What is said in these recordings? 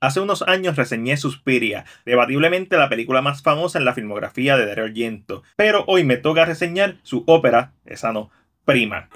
Hace unos años reseñé Suspiria, debatiblemente la película más famosa en la filmografía de Dario Argento, pero hoy me toca reseñar su ópera, esa no, prima.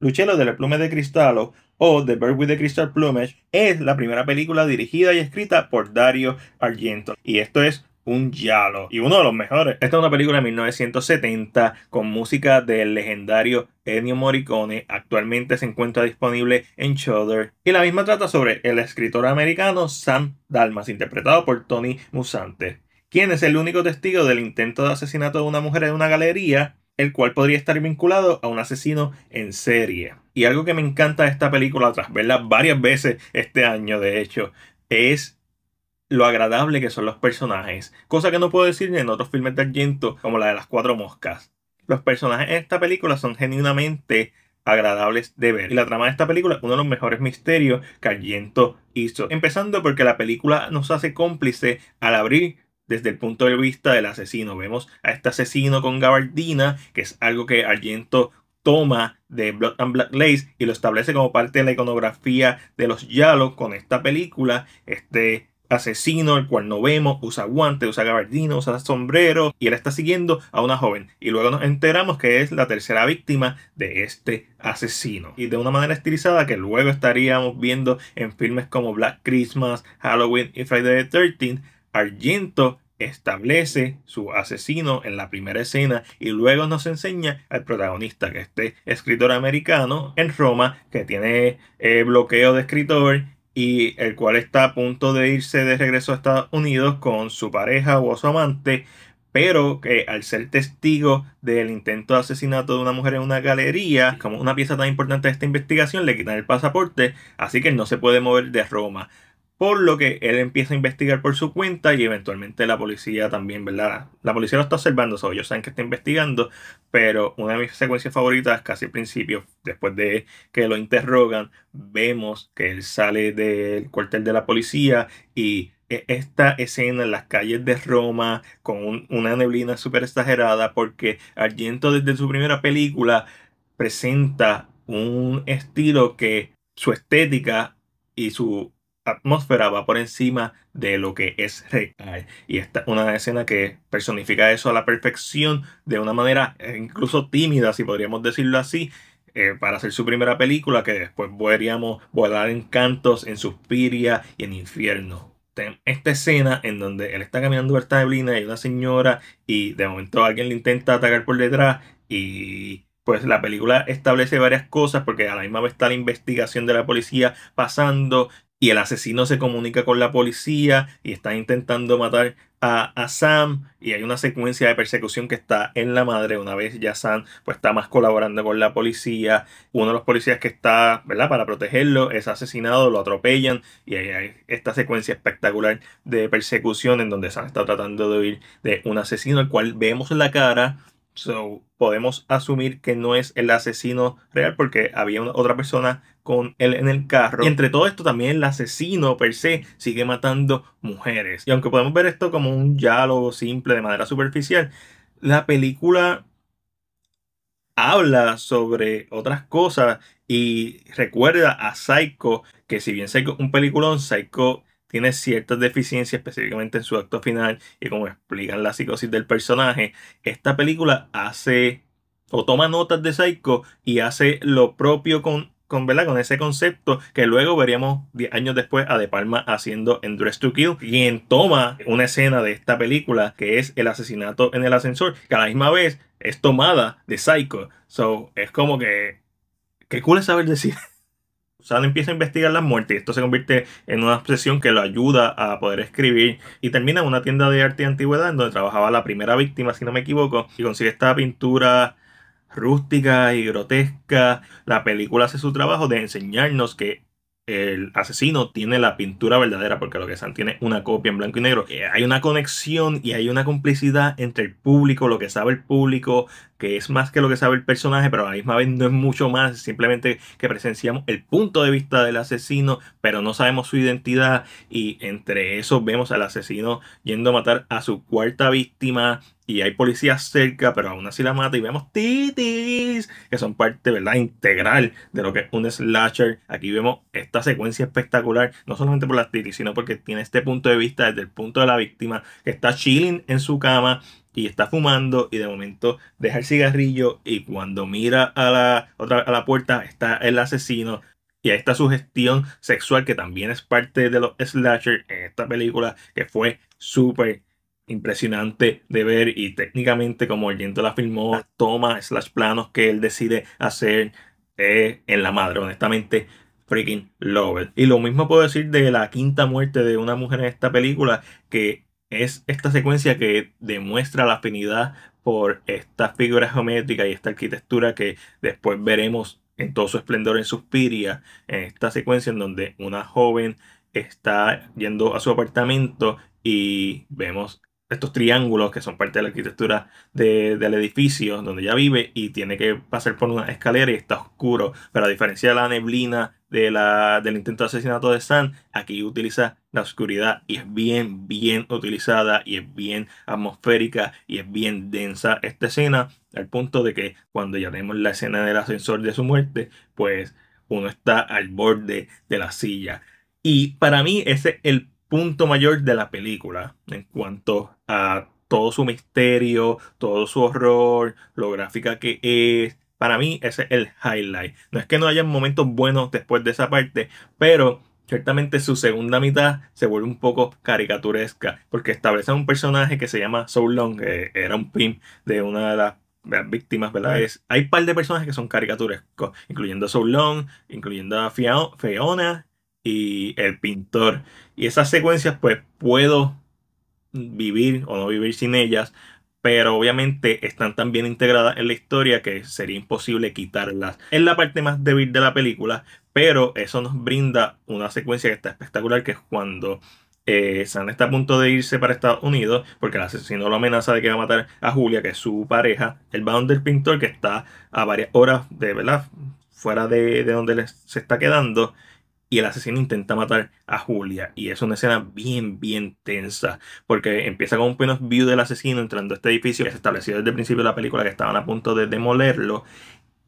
Luchelo de la Plume de cristal o The Bird with the Crystal Plumage es la primera película dirigida y escrita por Dario Argento, y esto es un yalo y uno de los mejores. Esta es una película de 1970 con música del legendario Ennio Morricone. Actualmente se encuentra disponible en Shudder y la misma trata sobre el escritor americano Sam Dalmas, interpretado por Tony Musante, quien es el único testigo del intento de asesinato de una mujer en una galería el cual podría estar vinculado a un asesino en serie. Y algo que me encanta de esta película, tras verla varias veces este año, de hecho, es lo agradable que son los personajes, cosa que no puedo decir en otros filmes de Argento como la de las cuatro moscas. Los personajes en esta película son genuinamente agradables de ver. Y la trama de esta película es uno de los mejores misterios que Argento hizo. Empezando porque la película nos hace cómplice al abrir desde el punto de vista del asesino. Vemos a este asesino con gabardina, que es algo que Argento toma de Blood and Black Lace y lo establece como parte de la iconografía de los Yalos con esta película. Este asesino, el cual no vemos, usa guantes, usa gabardino, usa sombrero y él está siguiendo a una joven. Y luego nos enteramos que es la tercera víctima de este asesino. Y de una manera estilizada que luego estaríamos viendo en filmes como Black Christmas, Halloween y Friday the 13th, Argento establece su asesino en la primera escena y luego nos enseña al protagonista, que este escritor americano en Roma, que tiene eh, bloqueo de escritor y el cual está a punto de irse de regreso a Estados Unidos con su pareja o su amante, pero que al ser testigo del intento de asesinato de una mujer en una galería, como una pieza tan importante de esta investigación, le quitan el pasaporte, así que él no se puede mover de Roma. Por lo que él empieza a investigar por su cuenta y eventualmente la policía también, ¿verdad? La policía lo está observando, ellos saben que está investigando, pero una de mis secuencias favoritas, casi al principio, después de que lo interrogan, vemos que él sale del cuartel de la policía y e, esta escena en las calles de Roma con una neblina súper exagerada porque Argento desde su primera película presenta un estilo que su estética y su atmósfera va por encima de lo que es real. Y esta una escena que personifica eso a la perfección de una manera eh, incluso tímida, si podríamos decirlo así, eh, para hacer su primera película, que después podríamos volar en cantos, en suspiria y en infierno. Esta escena en donde él está caminando por esta y una señora y de momento alguien le intenta atacar por detrás y pues la película establece varias cosas porque a la misma vez está la investigación de la policía pasando y el asesino se comunica con la policía y está intentando matar a, Sam y hay una secuencia de persecución que está en la madre una vez ya Sam pues está más colaborando con la policía uno de los policías que está verdad para protegerlo es asesinado lo atropellan y hay esta secuencia espectacular de persecución en donde Sam está tratando de huir de un asesino al cual vemos la cara podemos asumir que no es el asesino real porque había otra persona con él en el carro. Y entre todo esto también el asesino per se sigue matando mujeres. Y aunque podemos ver esto como un diálogo simple de manera superficial, la película habla sobre otras cosas y recuerda a Psycho, que si bien Psycho es un peliculón, Psycho tiene ciertas deficiencias, específicamente en su acto final y como explican la psicosis del personaje, esta película hace o toma notas de Psycho y hace lo propio con, con, con ese concepto que luego veríamos 10 años después a De Palma haciendo en Dress to Kill, quien toma una escena de esta película que es el asesinato en el ascensor, que a la misma vez es tomada de Psycho. So, es como que... Qué cool es saber decir Sal empieza a investigar la muerte y esto se convierte en una obsesión que lo ayuda a poder escribir y termina en una tienda de arte y antigüedad en donde trabajaba la primera víctima, si no me equivoco, y consigue esta pintura rústica y grotesca. La película hace su trabajo de enseñarnos que el asesino tiene la pintura verdadera, porque lo que saben tiene una copia en blanco y negro. Eh, hay una conexión y hay una complicidad entre el público, lo que sabe el público, que es más que lo que sabe el personaje, pero a la misma vez no es mucho más, simplemente que presenciamos el punto de vista del asesino, pero no sabemos su identidad y entre eso vemos al asesino yendo a matar a su cuarta víctima, y hay policías cerca, pero aún así la mata y vemos titis, que son parte, ¿verdad?, integral de lo que es un slasher. Aquí vemos esta secuencia espectacular, no solamente por las titis, sino porque tiene este punto de vista desde el punto de la víctima, que está chilling en su cama y está fumando y de momento deja el cigarrillo y cuando mira a la, otra, a la puerta está el asesino. Y a esta sugestión sexual que también es parte de los slasher en esta película, que fue súper impresionante de ver y técnicamente como viento la filmó, toma tomas, planos que él decide hacer eh, en la madre, honestamente. Freaking love Y lo mismo puedo decir de la quinta muerte de una mujer en esta película, que es esta secuencia que demuestra la afinidad por esta figura geométrica y esta arquitectura que después veremos en todo su esplendor en Suspiria, en esta secuencia en donde una joven está yendo a su apartamento y vemos estos triángulos que son parte de la arquitectura del edificio donde ella vive y tiene que pasar por una escalera y está oscuro. Pero a diferencia de la neblina de la, del intento de asesinato de Sam, aquí utiliza la oscuridad y es bien, bien utilizada y es bien atmosférica y es bien densa esta escena al punto de que cuando ya tenemos la escena del ascensor de su muerte, pues uno está al borde de la silla. Y para mí ese es el punto mayor de la película en cuanto a todo su misterio, todo su horror, lo gráfica que es. Para mí ese es el highlight. No es que no haya momentos buenos después de esa parte, pero ciertamente su segunda mitad se vuelve un poco caricaturesca, porque establece un personaje que se llama So Long, que era un pimp de una de las víctimas, ¿verdad? hay un par de personajes que son caricaturescos, incluyendo a Long incluyendo a Fiona, y el pintor. Y esas secuencias pues puedo vivir o no vivir sin ellas, pero obviamente están tan bien integradas en la historia que sería imposible quitarlas. Es la parte más débil de la película, pero eso nos brinda una secuencia que está espectacular, que es cuando eh, San está a punto de irse para Estados Unidos porque el asesino lo amenaza de que va a matar a Julia, que es su pareja, el va del pintor que está a varias horas de verdad fuera de, donde se está quedando y el asesino intenta matar a Julia. Y es una escena bien, bien tensa, porque empieza con un point view del asesino entrando a este edificio que se estableció desde el principio de la película que estaban a punto de demolerlo.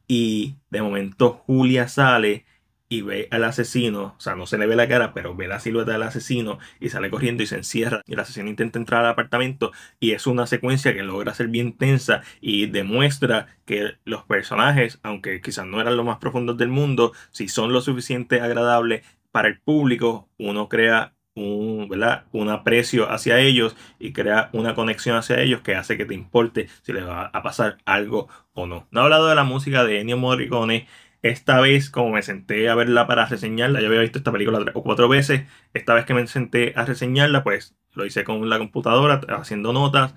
Y de momento Julia sale y ve al asesino, o sea, no se le ve la cara, pero ve la silueta del asesino y sale corriendo y se encierra. Y el asesino intenta entrar al apartamento y es una secuencia que logra ser bien tensa y demuestra que los personajes, aunque quizás no eran los más profundos del mundo, si son lo suficiente agradables para el público, uno crea un, un aprecio hacia ellos y crea una conexión hacia ellos que hace que te importe si les va a pasar algo o no. No he hablado de la música de Ennio Morricone esta vez, como me senté a verla para reseñarla, yo había visto esta película tres o cuatro veces. Esta vez que me senté a reseñarla, pues lo hice con la computadora, haciendo notas.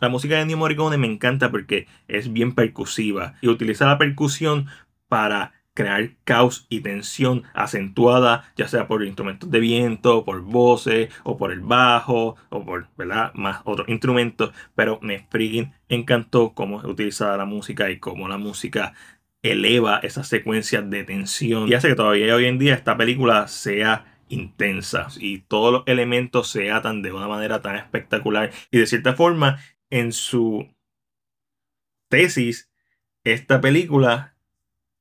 La música de Ennio Morricone me encanta porque es bien percusiva y utiliza la percusión para crear caos y tensión acentuada, ya sea por instrumentos de viento, por voces, o por el bajo, o por, ¿verdad? Más otros instrumentos, pero me freaking encantó cómo utiliza la música y cómo la música eleva esa secuencia de tensión y hace que todavía hoy en día esta película sea intensa y todos los elementos se atan de una manera tan espectacular y de cierta forma en su tesis esta película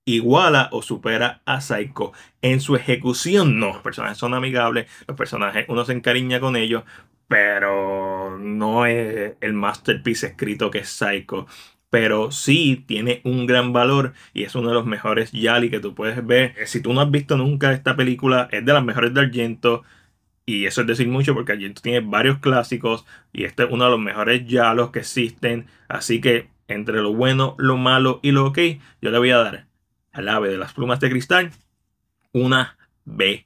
iguala o supera a Psycho. En su ejecución no, los personajes son amigables, los personajes uno se encariña con ellos, pero no es el masterpiece escrito que es Psycho pero sí tiene un gran valor y es uno de los mejores Yali que tú puedes ver. Si tú no has visto nunca esta película, es de las mejores de Argento. Y eso es decir mucho porque Argento tiene varios clásicos y este es uno de los mejores Yalos que existen. Así que entre lo bueno, lo malo y lo ok, yo le voy a dar al ave de las plumas de cristal una B.